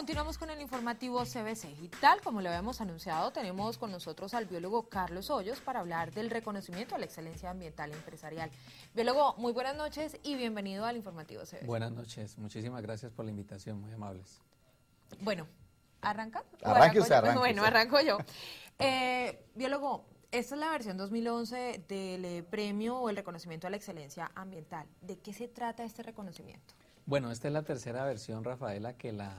Continuamos con el informativo CBC y tal como lo habíamos anunciado, tenemos con nosotros al biólogo Carlos Hoyos para hablar del reconocimiento a la excelencia ambiental empresarial. Biólogo, muy buenas noches y bienvenido al informativo CBC. Buenas noches, muchísimas gracias por la invitación, muy amables. Bueno, ¿arranca? Arranque usted, Bueno, arranco yo. Eh, biólogo, esta es la versión 2011 del eh, premio o el reconocimiento a la excelencia ambiental. ¿De qué se trata este reconocimiento? Bueno, esta es la tercera versión, Rafaela, que la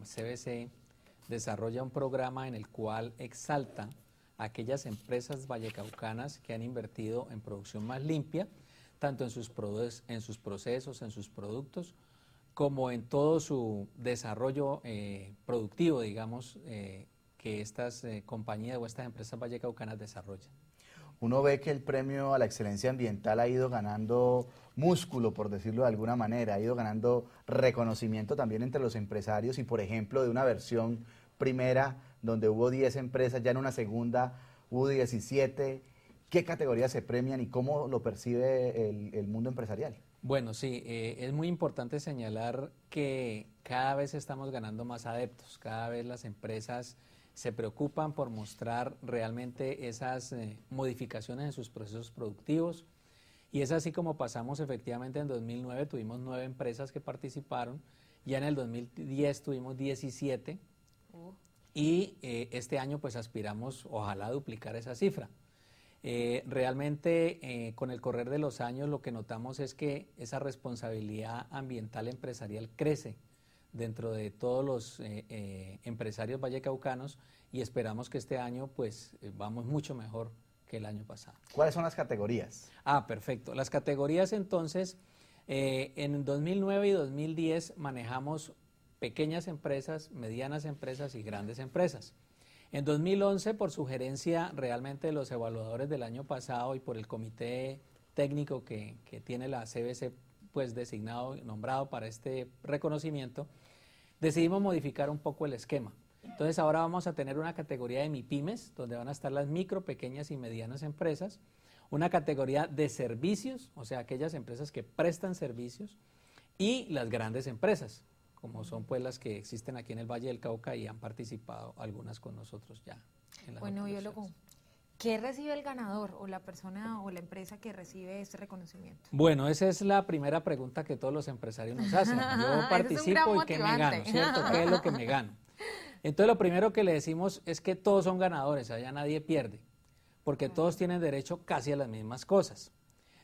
CBC desarrolla un programa en el cual exalta a aquellas empresas vallecaucanas que han invertido en producción más limpia, tanto en sus, procesos, en sus productos, como en todo su desarrollo eh, productivo, digamos, eh, que estas eh, compañías o estas empresas vallecaucanas desarrollan uno ve que el premio a la excelencia ambiental ha ido ganando músculo, por decirlo de alguna manera, ha ido ganando reconocimiento también entre los empresarios y, por ejemplo, de una versión primera donde hubo 10 empresas, ya en una segunda hubo 17. ¿Qué categorías se premian y cómo lo percibe el, mundo empresarial? Bueno, sí, eh, es muy importante señalar que cada vez estamos ganando más adeptos, cada vez las empresas se preocupan por mostrar realmente esas eh, modificaciones en sus procesos productivos. Y es así como pasamos efectivamente en 2009, tuvimos nueve empresas que participaron, ya en el 2010 tuvimos 17 y eh, este año pues aspiramos ojalá a duplicar esa cifra. Eh, realmente con el correr de los años lo que notamos es que esa responsabilidad ambiental empresarial crece dentro de todos los eh, eh, empresarios vallecaucanos y esperamos que este año pues eh, vamos mucho mejor que el año pasado. ¿Cuáles son las categorías? Ah, perfecto. Las categorías entonces, en 2009 y 2010 manejamos pequeñas empresas, medianas empresas y grandes empresas. En 2011, por sugerencia realmente de los evaluadores del año pasado y por el comité técnico que, que tiene la CBC pues designado, nombrado para este reconocimiento, decidimos modificar un poco el esquema. Entonces ahora vamos a tener una categoría de MIPIMES, donde van a estar las micro, pequeñas y medianas empresas, una categoría de servicios, o sea, aquellas empresas que prestan servicios, y las grandes empresas, como son pues las que existen aquí en el Valle del Cauca y han participado algunas con nosotros ya. En las bueno, ¿Qué recibe el ganador o la persona o la empresa que recibe este reconocimiento? Bueno, esa es la primera pregunta que todos los empresarios nos hacen. Yo participo y qué me gano, ¿cierto? ¿Qué es lo que me gano? Entonces lo primero que le decimos es que todos son ganadores, allá nadie pierde, porque todos tienen derecho casi a las mismas cosas.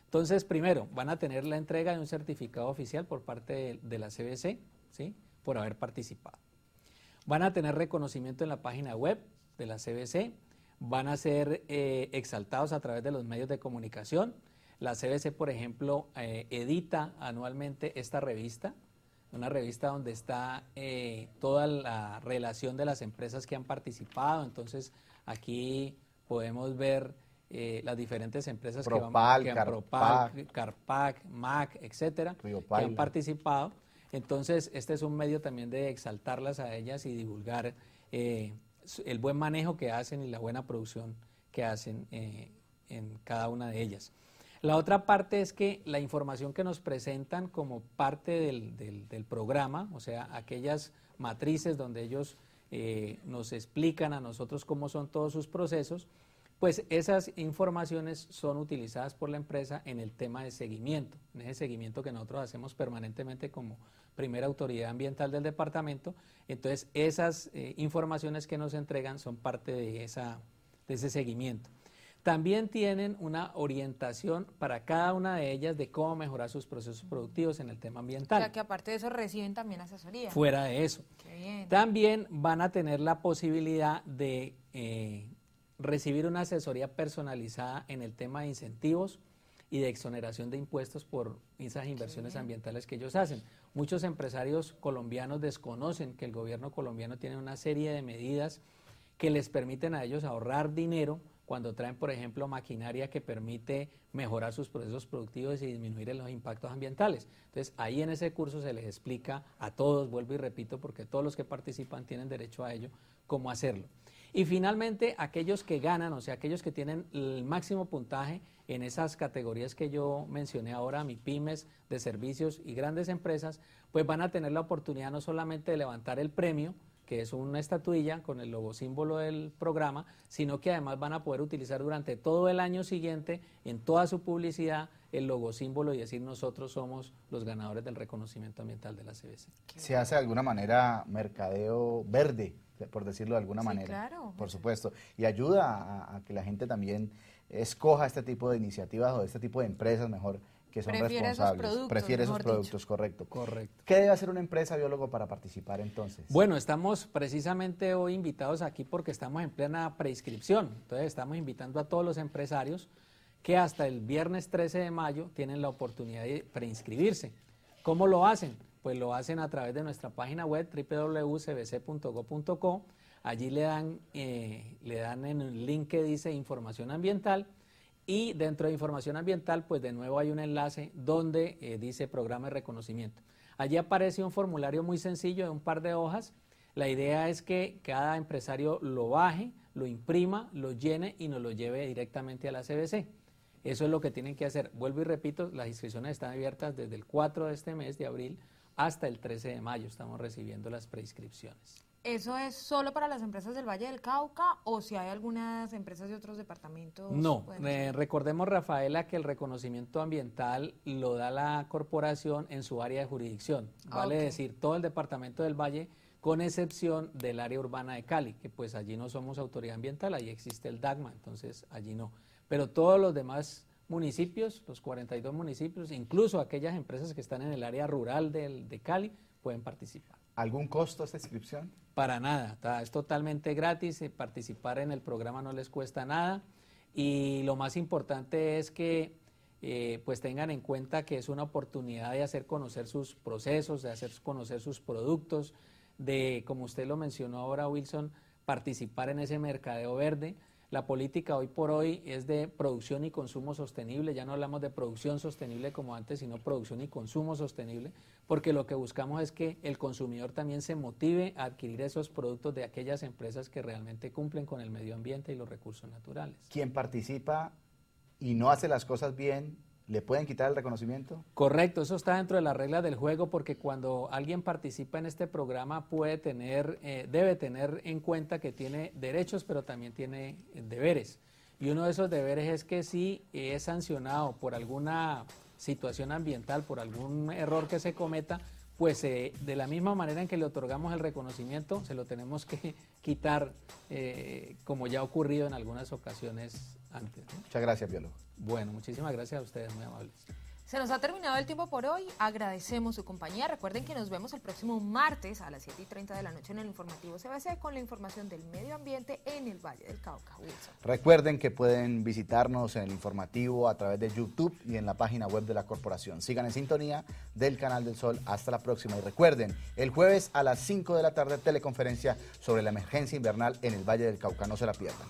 Entonces, primero, van a tener la entrega de un certificado oficial por parte de, de la CBC, ¿sí? Por haber participado. Van a tener reconocimiento en la página web de la CBC, van a ser eh, exaltados a través de los medios de comunicación. La CBC, por ejemplo, eh, edita anualmente esta revista, una revista donde está eh, toda la relación de las empresas que han participado. Entonces, aquí podemos ver las diferentes empresas que, van, Carpac, MAC, etcétera, que han participado. Entonces, este es un medio también de exaltarlas a ellas y divulgar el buen manejo que hacen y la buena producción que hacen eh, en cada una de ellas. La otra parte es que la información que nos presentan como parte del, programa, o sea, aquellas matrices donde ellos eh, nos explican a nosotros cómo son todos sus procesos, pues esas informaciones son utilizadas por la empresa en el tema de seguimiento, en ese seguimiento que nosotros hacemos permanentemente como primera autoridad ambiental del departamento. Entonces, esas eh, informaciones que nos entregan son parte de, esa, de ese seguimiento. También tienen una orientación para cada una de ellas de cómo mejorar sus procesos productivos en el tema ambiental. O sea, que aparte de eso reciben también asesoría. Fuera de eso. También van a tener la posibilidad de eh, recibir una asesoría personalizada en el tema de incentivos y de exoneración de impuestos por esas inversiones ambientales que ellos hacen. Muchos empresarios colombianos desconocen que el gobierno colombiano tiene una serie de medidas que les permiten a ellos ahorrar dinero cuando traen, por ejemplo, maquinaria que permite mejorar sus procesos productivos y disminuir los impactos ambientales. Entonces, ahí en ese curso se les explica a todos, vuelvo y repito, porque todos los que participan tienen derecho a ello, cómo hacerlo. Y finalmente, aquellos que ganan, o sea, aquellos que tienen el máximo puntaje en esas categorías que yo mencioné ahora, mi pymes de servicios y grandes empresas, pues van a tener la oportunidad no solamente de levantar el premio, que es una estatuilla con el logo símbolo del programa, sino que además van a poder utilizar durante todo el año siguiente en toda su publicidad el logosímbolo y decir nosotros somos los ganadores del reconocimiento ambiental de la CBC. ¿Se hace de alguna manera mercadeo verde, por decirlo de alguna manera? Claro. Por supuesto. Y ayuda a, que la gente también escoja este tipo de iniciativas o este tipo de empresas mejor que son prefiere responsables. Esos prefiere esos productos, correcto. Correcto. ¿Qué debe hacer una empresa biólogo para participar entonces? Bueno, estamos precisamente hoy invitados aquí porque estamos en plena preinscripción. Entonces estamos invitando a todos los empresarios que hasta el viernes 13 de mayo tienen la oportunidad de preinscribirse. ¿Cómo lo hacen? Pues lo hacen a través de nuestra página web www.cbc.go.co. Allí le dan, eh, le dan en el link que dice información ambiental y dentro de información ambiental, pues de nuevo hay un enlace donde eh, dice programa de reconocimiento. Allí aparece un formulario muy sencillo de un par de hojas. La idea es que cada empresario lo baje, lo imprima, lo llene y nos lo lleve directamente a la CBC. Eso es lo que tienen que hacer. Vuelvo y repito, las inscripciones están abiertas desde el 4 de este mes de abril hasta el 13 de mayo. Estamos recibiendo las preinscripciones. ¿Eso es solo para las empresas del Valle del Cauca o si hay algunas empresas de otros departamentos? No, eh, recordemos, Rafaela, que el reconocimiento ambiental lo da la corporación en su área de jurisdicción. Vale decir, todo el departamento del Valle, con excepción del área urbana de Cali, que pues allí no somos autoridad ambiental, allí existe el DAGMA, entonces allí no. Pero todos los demás municipios, los 42 municipios, incluso aquellas empresas que están en el área rural del, de Cali, pueden participar. ¿Algún costo esta inscripción? Para nada, es totalmente gratis, eh, participar en el programa no les cuesta nada y lo más importante es que eh, pues tengan en cuenta que es una oportunidad de hacer conocer sus procesos, de hacer conocer sus productos, de, como usted lo mencionó ahora, Wilson, participar en ese mercadeo verde la política hoy por hoy es de producción y consumo sostenible, ya no hablamos de producción sostenible como antes, sino producción y consumo sostenible, porque lo que buscamos es que el consumidor también se motive a adquirir esos productos de aquellas empresas que realmente cumplen con el medio ambiente y los recursos naturales. Quien participa y no hace las cosas bien ¿Le pueden quitar el reconocimiento? Correcto, eso está dentro de las regla del juego porque cuando alguien participa en este programa puede tener, eh, debe tener en cuenta que tiene derechos, pero también tiene eh, deberes. Y uno de esos deberes es que si es sancionado por alguna situación ambiental, por algún error que se cometa, pues eh, de la misma manera en que le otorgamos el reconocimiento, se lo tenemos que quitar, eh, como ya ha ocurrido en algunas ocasiones antes. Muchas gracias, biólogo. Bueno, muchísimas gracias a ustedes, muy amables. Se nos ha terminado el tiempo por hoy. Agradecemos su compañía. Recuerden que nos vemos el próximo martes a las 7 y 30 de la noche en el informativo CBC con la información del medio ambiente en el Valle del Cauca. Recuerden que pueden visitarnos en el informativo a través de YouTube y en la página web de la corporación. Sigan en sintonía del Canal del Sol. Hasta la próxima. Y recuerden, el jueves a las 5 de la tarde, teleconferencia sobre la emergencia invernal en el Valle del Cauca. No se la pierdan.